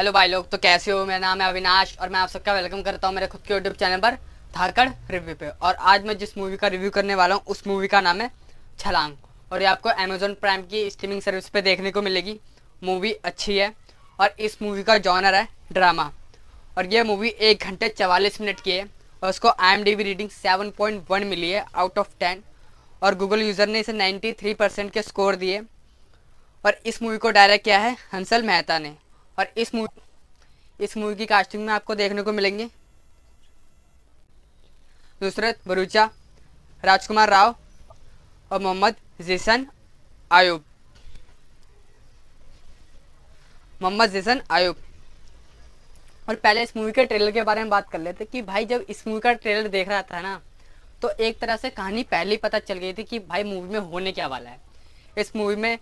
hello भाई लोग तो कैसे हो मेरा नाम है अविनाश और मैं आप सबका वेलकम करता हूँ मेरे खुद के यूट्यूब चैनल पर धारकड़ रिव्यू पे और आज मैं जिस मूवी का रिव्यू करने वाला हूँ उस मूवी का नाम है छलांग और ये आपको अमेजोन प्राइम की स्ट्रीमिंग सर्विस पे देखने को मिलेगी मूवी अच्छी है और इस मूवी का जॉनर है ड्रामा और यह मूवी एक घंटे चवालीस मिनट की है और उसको आई रीडिंग सेवन मिली है आउट ऑफ टेन और गूगल यूज़र ने इसे नाइन्टी के स्कोर दिए और इस मूवी को डायरेक्ट किया है हंसल मेहता ने और इस मूवी इस मूवी की कास्टिंग में आपको देखने को मिलेंगे नुसरत भरूचा राजकुमार राव और मोहम्मद जिसन आयुब मोहम्मद जिसन आयुब और पहले इस मूवी के ट्रेलर के बारे में बात कर लेते कि भाई जब इस मूवी का ट्रेलर देख रहा था ना तो एक तरह से कहानी पहले ही पता चल गई थी कि भाई मूवी में होने क्या वाला है इस मूवी में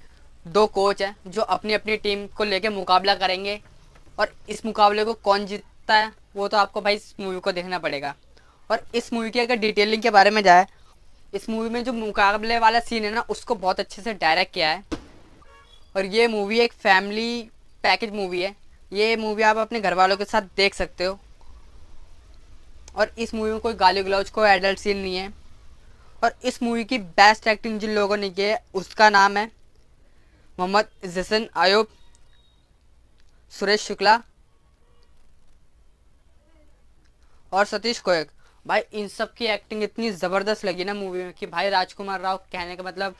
दो कोच हैं जो अपनी अपनी टीम को लेके मुकाबला करेंगे और इस मुकाबले को कौन जीतता है वो तो आपको भाई इस मूवी को देखना पड़ेगा और इस मूवी की अगर डिटेलिंग के बारे में जाए इस मूवी में जो मुकाबले वाला सीन है ना उसको बहुत अच्छे से डायरेक्ट किया है और ये मूवी एक फैमिली पैकेज मूवी है ये मूवी आप अपने घर वालों के साथ देख सकते हो और इस मूवी में कोई गाली गलौज कोई एडल्ट सीन नहीं है और इस मूवी की बेस्ट एक्टिंग जिन लोगों ने की है उसका नाम है मोहम्मद जसन आयोब सुरेश शुक्ला और सतीश कोयक भाई इन सब की एक्टिंग इतनी ज़बरदस्त लगी ना मूवी में कि भाई राजकुमार राव कहने का मतलब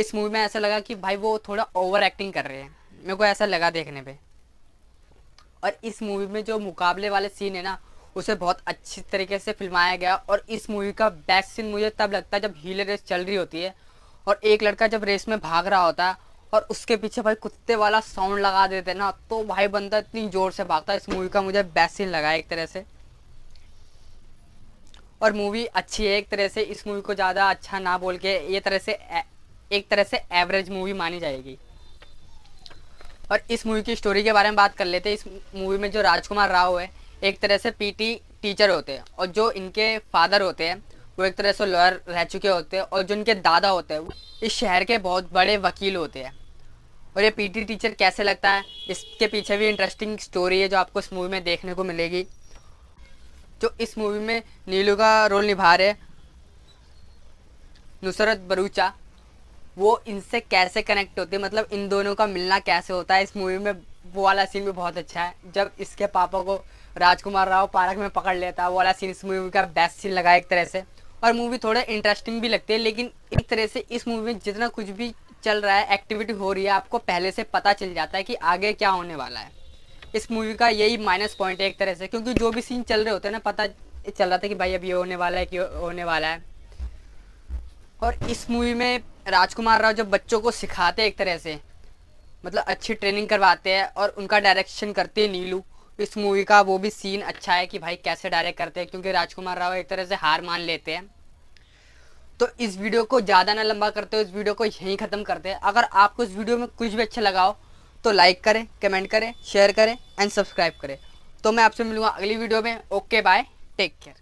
इस मूवी में ऐसा लगा कि भाई वो थोड़ा ओवर एक्टिंग कर रहे हैं मेरे को ऐसा लगा देखने पे और इस मूवी में जो मुकाबले वाले सीन है ना उसे बहुत अच्छी तरीके से फिल्माया गया और इस मूवी का बेस्ट सीन मुझे तब लगता है जब हीले रेस चल रही होती है और एक लड़का जब रेस में भाग रहा होता है और उसके पीछे भाई कुत्ते वाला साउंड लगा देते ना तो भाई बंदा इतनी ज़ोर से भागता इस मूवी का मुझे बेस्ट सीन लगा एक तरह से और मूवी अच्छी है एक तरह से इस मूवी को ज़्यादा अच्छा ना बोल के ये तरह से एक तरह से एवरेज मूवी मानी जाएगी और इस मूवी की स्टोरी के बारे में बात कर लेते हैं इस मूवी में जो राजकुमार राव है एक तरह से पीटी टीचर होते हैं और जो इनके फादर होते हैं वो एक तरह से लॉयर रह चुके होते हैं और जो इनके दादा होते हैं इस शहर के बहुत बड़े वकील होते हैं और ये पीटी टीचर कैसे लगता है इसके पीछे भी इंटरेस्टिंग स्टोरी है जो आपको इस मूवी में देखने को मिलेगी जो इस मूवी में नीलू का रोल निभा रहे नुसरत बरूचा वो इनसे कैसे कनेक्ट होते मतलब इन दोनों का मिलना कैसे होता है इस मूवी में वो वाला सीन भी बहुत अच्छा है जब इसके पापा को राजकुमार राव पार्क में पकड़ लेता है वो वाला सीन इस मूवी का बेस्ट सीन लगा एक तरह से और मूवी थोड़ा इंटरेस्टिंग भी लगती है लेकिन एक तरह से इस मूवी में जितना कुछ भी चल रहा है एक्टिविटी हो रही है आपको पहले से पता चल जाता है कि आगे क्या होने वाला है इस मूवी का यही माइनस पॉइंट है एक तरह से क्योंकि जो भी सीन चल रहे होते हैं ना पता चल रहा था कि भाई अब ये होने वाला है कि होने वाला है और इस मूवी में राजकुमार राव जब बच्चों को सिखाते हैं एक तरह से मतलब अच्छी ट्रेनिंग करवाते हैं और उनका डायरेक्शन करते हैं नीलू इस मूवी का वो भी सीन अच्छा है कि भाई कैसे डायरेक्ट करते हैं क्योंकि राजकुमार राव एक तरह से हार मान लेते हैं तो इस वीडियो को ज़्यादा ना लंबा करते हो इस वीडियो को यहीं ख़त्म करते हैं अगर आपको इस वीडियो में कुछ भी अच्छा लगाओ तो लाइक करें कमेंट करें शेयर करें एंड सब्सक्राइब करें तो मैं आपसे मिलूँगा अगली वीडियो में ओके बाय टेक केयर